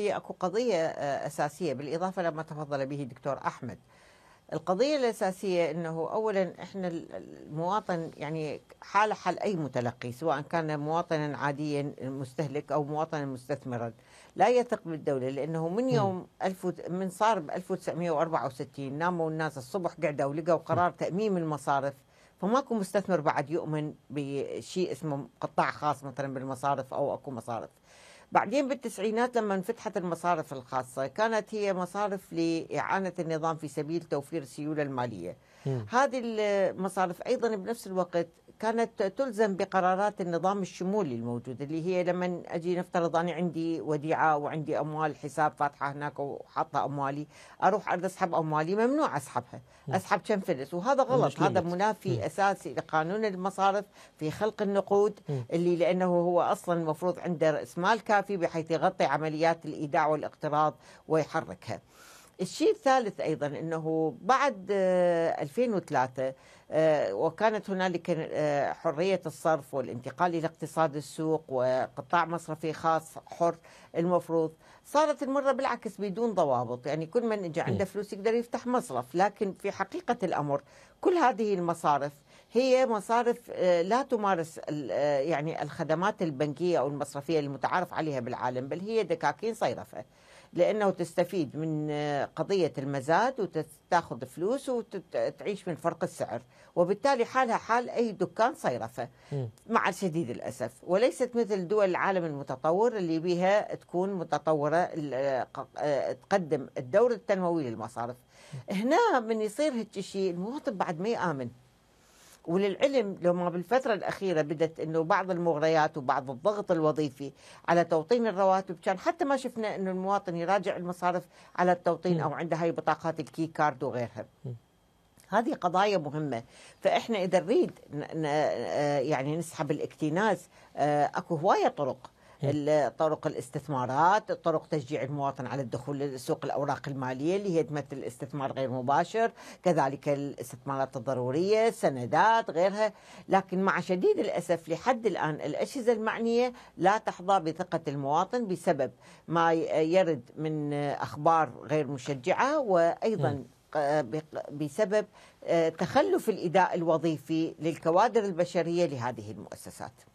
هي اكو قضيه آه، اساسيه بالاضافه لما تفضل به الدكتور احمد القضيه الاساسيه انه اولا احنا المواطن يعني حاله حال اي متلقي سواء كان مواطنا عاديا مستهلك او مواطنا مستثمرا لا يثق بالدوله لانه من يوم الف من صار ب 1964 ناموا الناس الصبح قعدوا ولقوا قرار تاميم المصارف فماكو مستثمر بعد يؤمن بشيء اسمه قطاع خاص مثلا بالمصارف او اكو مصارف بعدين بالتسعينات لما انفتحت المصارف الخاصة كانت هي مصارف لإعانة النظام في سبيل توفير السيولة المالية مم. هذه المصارف أيضا بنفس الوقت كانت تلزم بقرارات النظام الشمولي الموجود اللي هي لما اجي نفترض انا عندي وديعه وعندي اموال حساب فاتحه هناك وحاطه اموالي اروح اريد اسحب اموالي ممنوع اسحبها اسحب كم فلس وهذا غلط هذا منافي اساسي لقانون المصارف في خلق النقود اللي لانه هو اصلا المفروض عنده راس مال كافي الكافي بحيث يغطي عمليات الإيداع والاقتراض ويحركها الشيء الثالث أيضا أنه بعد 2003 آه، آه، وكانت هنالك آه، حرية الصرف والانتقال إلى اقتصاد السوق وقطاع مصرفي خاص حر المفروض صارت المرة بالعكس بدون ضوابط يعني كل من اجى عنده فلوس يقدر يفتح مصرف لكن في حقيقة الأمر كل هذه المصارف هي مصارف آه، لا تمارس آه، يعني الخدمات البنكية أو المصرفية المتعارف عليها بالعالم بل هي دكاكين صيرفة لأنه تستفيد من آه، قضية المزاد وتاخذ فلوس وتعيش من فرق السعر وبالتالي حالها حال أي دكان صيرفة مع شديد الأسف وليست مثل دول العالم المتطور اللي بها تكون متطورة تقدم الدور التنموي للمصارف هنا من يصير هالشيء المواطن بعد ما يآمن وللعلم لو ما بالفترة الأخيرة بدت أنه بعض المغريات وبعض الضغط الوظيفي على توطين الرواتب كان حتى ما شفنا أنه المواطن يراجع المصارف على التوطين أو عنده هاي بطاقات الكي كارد وغيرها هذه قضايا مهمة فإحنا إذا نريد آه، يعني نسحب الاكتناز آه، أكو هواية طرق طرق الاستثمارات طرق تشجيع المواطن على الدخول لسوق الأوراق المالية اللي هي تمثل الاستثمار غير مباشر كذلك الاستثمارات الضرورية سندات غيرها لكن مع شديد الأسف لحد الآن الأجهزة المعنية لا تحظى بثقة المواطن بسبب ما يرد من أخبار غير مشجعة وأيضا بسبب آه، تخلف الإداء الوظيفي للكوادر البشرية لهذه المؤسسات